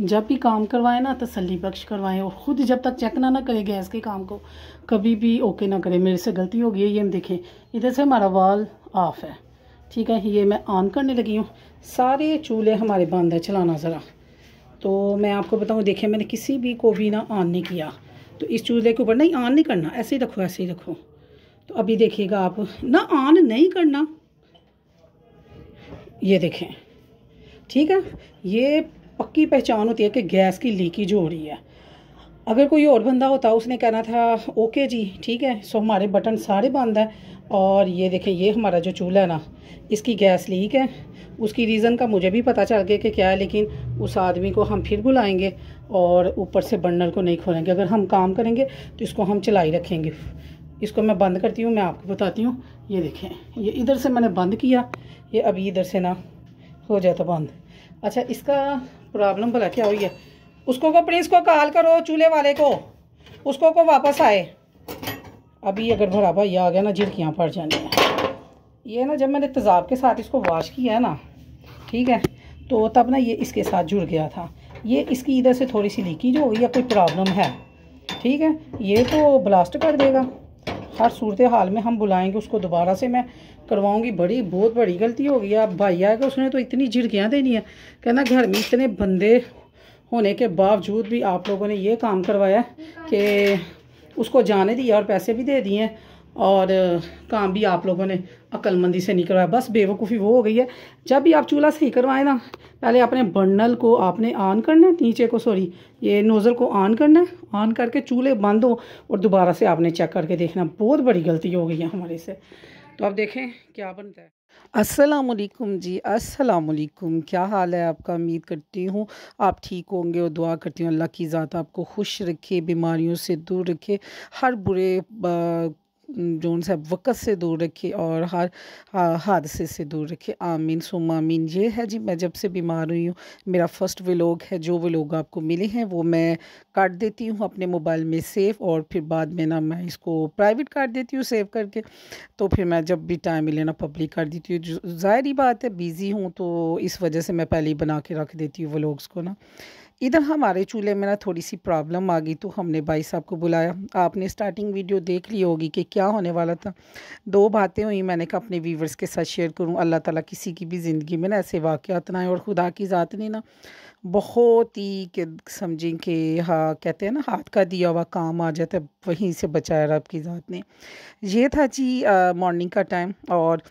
जब भी काम करवाएं ना तसली तो बख्श करवाएं और ख़ुद जब तक चेक ना ना करें गैस के काम को कभी भी ओके ना करें मेरे से गलती हो गई है ये हम देखें इधर से हमारा वाल ऑफ है ठीक है ये मैं ऑन करने लगी हूँ सारे चूल्हे हमारे बंद है चलाना ज़रा तो मैं आपको बताऊँ देखें मैंने किसी भी को भी ना ऑन नहीं किया तो इस चूल्हे के ऊपर नहीं ऑन नहीं करना ऐसे ही रखो ऐसे ही रखो तो अभी देखिएगा आप ना ऑन नहीं करना ये देखें ठीक है ये पक्की पहचान होती है कि गैस की लीकेज हो रही है अगर कोई और बंदा होता उसने कहना था ओके जी ठीक है सो हमारे बटन सारे बंद हैं और ये देखें ये हमारा जो चूल्हा है ना इसकी गैस लीक है उसकी रीज़न का मुझे भी पता चल गया कि क्या है लेकिन उस आदमी को हम फिर बुलाएंगे और ऊपर से बर्नर को नहीं खोलेंगे अगर हम काम करेंगे तो इसको हम चलाई रखेंगे इसको मैं बंद करती हूँ मैं आपको बताती हूँ ये देखें ये इधर से मैंने बंद किया ये अभी इधर से ना हो जाता तो बंद अच्छा इसका प्रॉब्लम भला क्या हुई है उसको को प्रिंस को कॉल करो चूल्हे वाले को उसको को वापस आए अभी अगर भरा भाई आ गया ना झिड़कियाँ फट जानी है ये ना जब मैंने तेज़ाब के साथ इसको वॉश किया है ना ठीक है तो तब ना ये इसके साथ जुड़ गया था ये इसकी इधर से थोड़ी सी लीकेज हो या कोई प्रॉब्लम है ठीक है ये तो ब्लास्ट कर देगा हर सूरत हाल में हम बुलाएंगे उसको दोबारा से मैं करवाऊंगी बड़ी बहुत बड़ी गलती हो गई आप भाई आएगा उसने तो इतनी झिड़कियाँ देनी है कहना घर में इतने बंदे होने के बावजूद भी आप लोगों ने ये काम करवाया कि उसको जाने दिया और पैसे भी दे दिए और काम भी आप लोगों ने अक्लमंदी से नहीं करवाया बस बेवकूफ़ी वो हो गई है जब भी आप चूल्हा सही करवाएं ना पहले अपने बर्नल को आपने ऑन करना है नीचे को सॉरी ये नोज़ल को ऑन करना है ऑन करके चूल्हे बंद हो और दोबारा से आपने चेक करके देखना बहुत बड़ी गलती हो गई है हमारे से तो आप देखें क्या बनता है असलकुम जी असलकुम क्या हाल है आपका उम्मीद करती हूँ आप ठीक होंगे और दुआ करती हूँ अल्लाह की ज़ात आपको खुश रखे बीमारियों से दूर रखे हर बुरे जो है वक़्त से दूर रखे और हर हादसे से दूर रखे आमीन सुम आमीन ये है जी मैं जब से बीमार हुई हूँ मेरा फ़र्स्ट व्लॉग है जो व्लॉग आपको मिले हैं वो मैं काट देती हूँ अपने मोबाइल में सेव और फिर बाद में ना मैं इसको प्राइवेट काट देती हूँ सेव करके तो फिर मैं जब भी टाइम मिले ना पब्लिक कर देती हूँ ज़ाहिर बात है बिज़ी हूँ तो इस वजह से मैं पहले ही बना के रख देती हूँ व्लॉग्स को ना इधर हमारे चूल्हे में ना थोड़ी सी प्रॉब्लम आ गई तो हमने भाई साहब को बुलाया आपने स्टार्टिंग वीडियो देख ली होगी कि क्या होने वाला था दो बातें हुई मैंने कहा अपने व्यूवर्स के साथ शेयर करूं अल्लाह ताला किसी की भी ज़िंदगी में ना ऐसे वाक़ात ना है और खुदा की ज़ात ने ना बहुत ही के समझें कि हाँ कहते हैं ना हाथ का दिया हुआ काम आ जाता है वहीं से बचाया रब की ज़ात ने यह था जी मॉर्निंग का टाइम और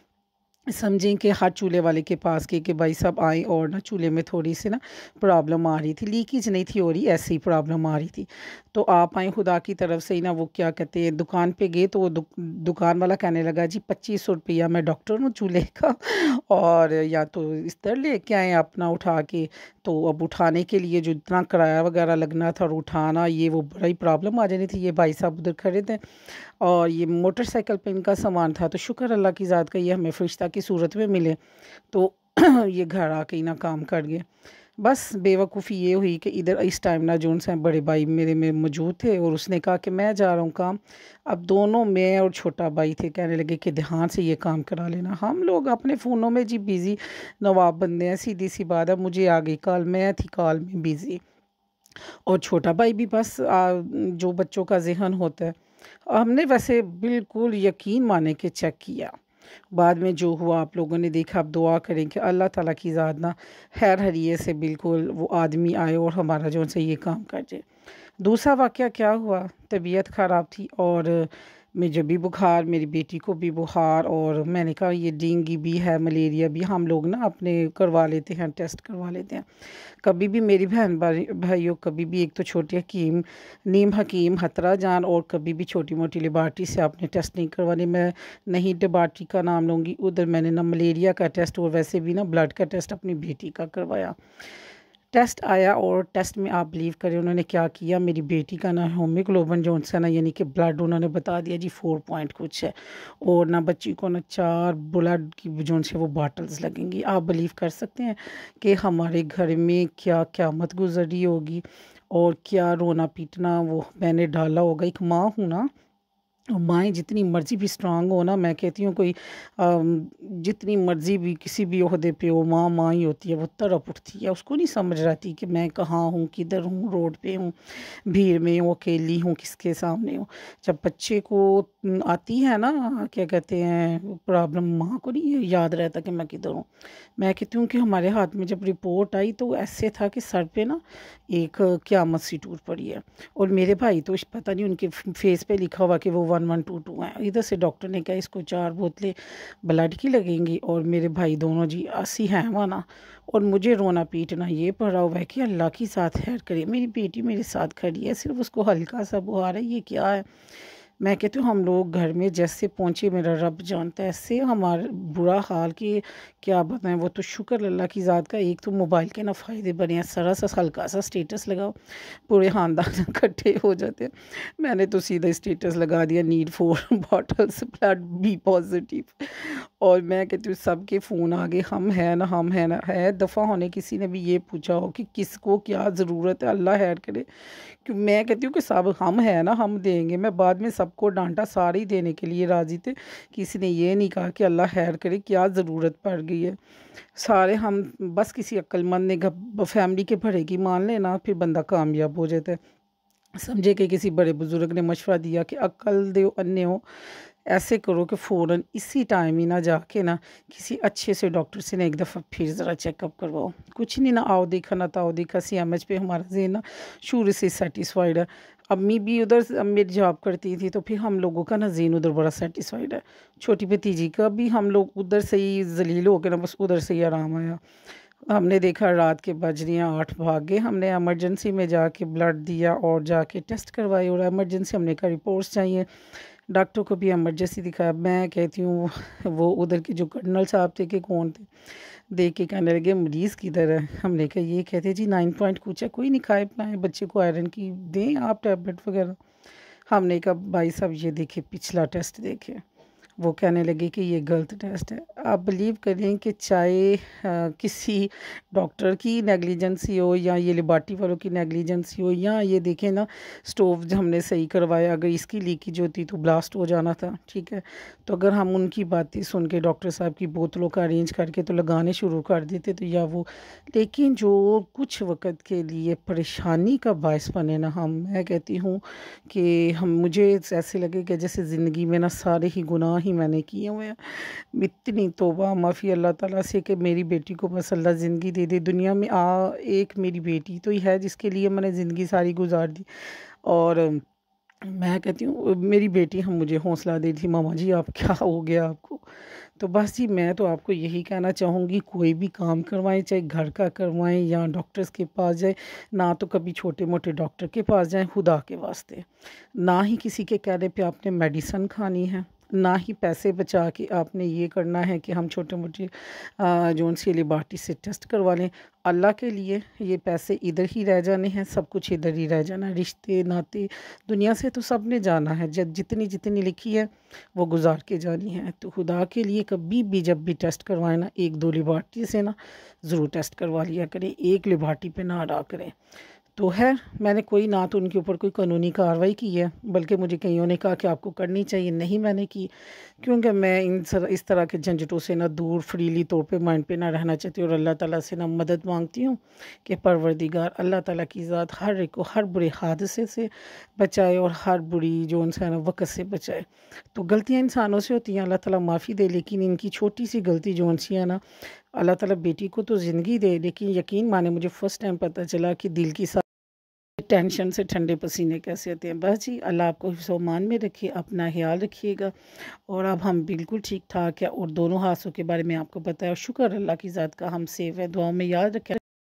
समझें कि हर चूल्हे वाले के पास के कि भाई सब आए और ना चूल्हे में थोड़ी सी ना प्रॉब्लम आ रही थी लीकेज नहीं थी हो रही ऐसी ही प्रॉब्लम आ रही थी तो आप आए खुदा की तरफ से ही ना वो क्या कहते हैं दुकान पे गए तो वो दु, दुकान वाला कहने लगा जी पच्चीस सौ रुपया मैं डॉक्टर हूँ चूल्हे का और या तो इस तरह ले के आए अपना उठा के तो अब उठाने के लिए जो इतना किराया वगैरह लगना था और उठाना ये वो बड़ा ही प्रॉब्लम आ जानी थी ये भाई साहब उधर खड़े थे और ये मोटरसाइकिल पे इनका सामान था तो शुक्र अल्लाह की ज़ात का ये हमें फ़रिश्ता की सूरत में मिले तो ये घर आके ना काम कर गए बस बेवकूफ़ी ये हुई कि इधर इस टाइम ना जोन साहब बड़े भाई मेरे में मौजूद थे और उसने कहा कि मैं जा रहा हूँ काम अब दोनों मैं और छोटा भाई थे कहने लगे कि ध्यान से ये काम करा लेना हम लोग अपने फ़ोनों में जी बिज़ी नवाब बंदे हैं सीधी सी बात है मुझे आ गई कॉल मैं थी कॉल में बिज़ी और छोटा भाई भी बस आ, जो बच्चों का जहन होता है और हमने वैसे बिल्कुल यकीन माने के चेक किया बाद में जो हुआ आप लोगों ने देखा आप दुआ करें कि अल्लाह ताला की ज़ात ना खैर हरिए से बिल्कुल वो आदमी आए और हमारा जो उनसे ये काम कर जाए दूसरा वाक़ क्या हुआ तबीयत ख़राब थी और मुझे जब भी बुखार मेरी बेटी को भी बुखार और मैंने कहा ये डेंगू भी है मलेरिया भी हम लोग ना अपने करवा लेते हैं टेस्ट करवा लेते हैं कभी भी मेरी बहन भाइयों कभी भी एक तो छोटी हकीम नीम हकीम हतरा जान और कभी भी छोटी मोटी लेबार्टी से आपने टेस्ट नहीं करवानी मैं नहीं डिबार्टी का नाम लूँगी उधर मैंने ना मलेरिया का टेस्ट और वैसे भी ना ब्लड का टेस्ट अपनी बेटी का करवाया टेस्ट आया और टेस्ट में आप बिलीव करें उन्होंने क्या किया मेरी बेटी का ना होमिक्लोबन जो उनसे ना यानी कि ब्लड उन्होंने बता दिया जी फोर पॉइंट कुछ है और ना बच्ची को ना चार ब्लड की जो उनसे वो बॉटल्स लगेंगी आप बिलीव कर सकते हैं कि हमारे घर में क्या क्या मत गुजरी होगी और क्या रोना पीटना वो मैंने डाला होगा एक माँ हूँ ना माएँ जितनी मर्जी भी स्ट्रांग हो ना मैं कहती हूँ कोई जितनी मर्ज़ी भी किसी भी अहदे पे हो माँ माँ ही होती है वो तड़प उठती है उसको नहीं समझ रहती कि मैं कहाँ हूँ किधर हूँ रोड पे हूँ भीड़ में हूँ अकेली हूँ किसके सामने हूँ जब बच्चे को आती है ना क्या कहते हैं प्रॉब्लम माँ को नहीं याद रहता कि मैं किधर हूँ मैं कहती हूँ कि हमारे हाथ में जब रिपोर्ट आई तो ऐसे था कि सर पर ना एक क्यामत सी टूट पड़ी है और मेरे भाई तो पता नहीं उनके फेस पर लिखा हुआ कि वो वन वन टू टू हैं इधर से डॉक्टर ने कहा इसको चार बोतलें ब्लड की लग लगेंगी और मेरे भाई दोनों जी हैं वाना और मुझे रोना पीटना ये पड़ रहा हुआ है कि अल्लाह की साथ हैर करे मेरी बेटी मेरे साथ खड़ी है सिर्फ उसको हल्का सा बुहार है ये क्या है मैं कहती हूँ हम लोग घर में जैसे पहुँचे मेरा रब जानता है ऐसे हमारा बुरा हाल कि क्या बताएं वो तो शुक्र अल्लाह की ज़ात का एक तो मोबाइल के ना फ़ायदे बने हैं सरा सा हल्का सा स्टेटस लगाओ पूरे खानदान इकट्ठे हो जाते हैं मैंने तो सीधा स्टेटस लगा दिया need four bottles blood B positive और मैं कहती हूँ सबके फ़ोन आ गए हम हैं ना हम हैं ना है दफ़ा होने किसी ने भी ये पूछा हो कि किसको क्या ज़रूरत है अल्लाह हैर करे क्यों मैं कहती हूँ कि सब हम हैं ना हम देंगे मैं बाद में सबको डांटा सारे ही देने के लिए राजी थे किसी ने ये नहीं कहा कि अल्लाह हैर करे क्या ज़रूरत पड़ गई है सारे हम बस किसी अक्लमंद ने फैमिली के भरे की मान लेना फिर बंदा कामयाब हो जाता है समझे कि किसी बड़े बुज़ुर्ग ने मशवरा दिया कि अक्ल दो अन्य हो ऐसे करो कि फ़ौर इसी टाइम ही ना जाके ना किसी अच्छे से डॉक्टर से ना एक दफ़ा फिर ज़रा चेकअप करवाओ कुछ नहीं ना आओ देखा ना तो आओ देखा सी एम एच पे हमारा जेन ना शुरू से सेटिस्फाइड है अम्मी भी उधर अम्मी जॉब करती थी तो फिर हम लोगों का ना जेन उधर बड़ा सेटिस्फाइड है छोटी भतीजी का भी हम लोग उधर से ही जलील हो गए ना बस उधर से ही आराम आया हमने देखा रात के बज हैं आठ भाग गए हमने एमरजेंसी में जाके ब्लड दिया और जाके टेस्ट करवाए और एमरजेंसी हमने कहा रिपोर्ट्स चाहिए डॉक्टर को भी एमरजेंसी दिखाया मैं कहती हूँ वो उधर के जो कर्नल साहब थे कि कौन थे देख के कहने लगे मरीज़ किधर है हमने कहा ये कहते जी नाइन पॉइंट कुछ है कोई नहीं खाए पाए बच्चे को आयरन की दें आप टैबलेट वगैरह हमने कहा भाई साहब ये देखे पिछला टेस्ट देखे वो कहने लगे कि ये गलत टेस्ट है आप बिलीव करें कि चाहे किसी डॉक्टर की नेगलिजेंसी हो या ये लिबार्टी वालों की नेगलिजेंसी हो या ये देखें ना स्टोव हमने सही करवाया अगर इसकी लीकेज होती तो ब्लास्ट हो जाना था ठीक है तो अगर हम उनकी बातें सुन के डॉक्टर साहब की बोतलों का अरेंज करके तो लगाने शुरू कर देते तो या वो लेकिन जो कुछ वक्त के लिए परेशानी का बायस बने ना हम मैं कहती हूँ कि हम मुझे ऐसे लगे कि जैसे ज़िंदगी में ना सारे ही गुनाह ही मैंने किए हुए हैं इतनी तोबा माफ़ी अल्लाह ताला से कि मेरी बेटी को बस अल्लाह ज़िंदगी दे दे दुनिया में आ एक मेरी बेटी तो ही है जिसके लिए मैंने ज़िंदगी सारी गुजार दी और मैं कहती हूँ मेरी बेटी हम मुझे हौसला दे दी मामा जी आप क्या हो गया आपको तो बस जी मैं तो आपको यही कहना चाहूँगी कोई भी काम करवाएं चाहे घर का करवाएं या डॉक्टर्स के पास जाएं ना तो कभी छोटे मोटे डॉक्टर के पास जाएं खुदा के वास्ते ना ही किसी के कहने पे आपने मेडिसन खानी है ना ही पैसे बचा के आपने ये करना है कि हम छोटे मोटे जोन सी लिबार्टी से टेस्ट करवा लें अल्लाह के लिए ये पैसे इधर ही रह जाने हैं सब कुछ इधर ही रह जाना है रिश्ते नाते दुनिया से तो सब ने जाना है जब जितनी जितनी लिखी है वो गुजार के जानी है तो खुदा के लिए कभी भी जब भी टेस्ट करवाएं ना एक दो लिबार्टी से ना ज़रूर टेस्ट करवा लिया करें एक लिबार्टी पे ना अड़ा करें तो है मैंने कोई ना तो उनके ऊपर कोई कानूनी कार्रवाई की है बल्कि मुझे कईयों ने कहा कि आपको करनी चाहिए नहीं मैंने की क्योंकि मैं इन सर, इस तरह के झंझटों से ना दूर फ्रीली तौर पे माइंड पे ना रहना चाहती हूँ और अल्लाह ताला से ना मदद मांगती हूँ कि परवरदिगार अल्लाह ताला की ज़ात हर एक को हर बुरे हादसे से बचाए और हर बुरी जो इंसान वक़्त से बचाए तो गलतियाँ इंसानों से होती हैं अल्लाह ताला माफ़ी दे लेकिन इनकी छोटी सी गलती जो सी है ना अल्लाह ताला बेटी को तो ज़िंदगी दे लेकिन यकीन माने मुझे फ़र्स्ट टाइम पता चला कि दिल की टेंशन से ठंडे पसीने कैसे आते हैं बस जी अल्लाह आपको हिफ्सोमान में रखिए अपना ख्याल रखिएगा और अब हम बिल्कुल ठीक ठाक है और दोनों हादसों के बारे में आपको बताया शुक्र अल्लाह की ज़ात का हम सेफ है दुआओं में याद रखें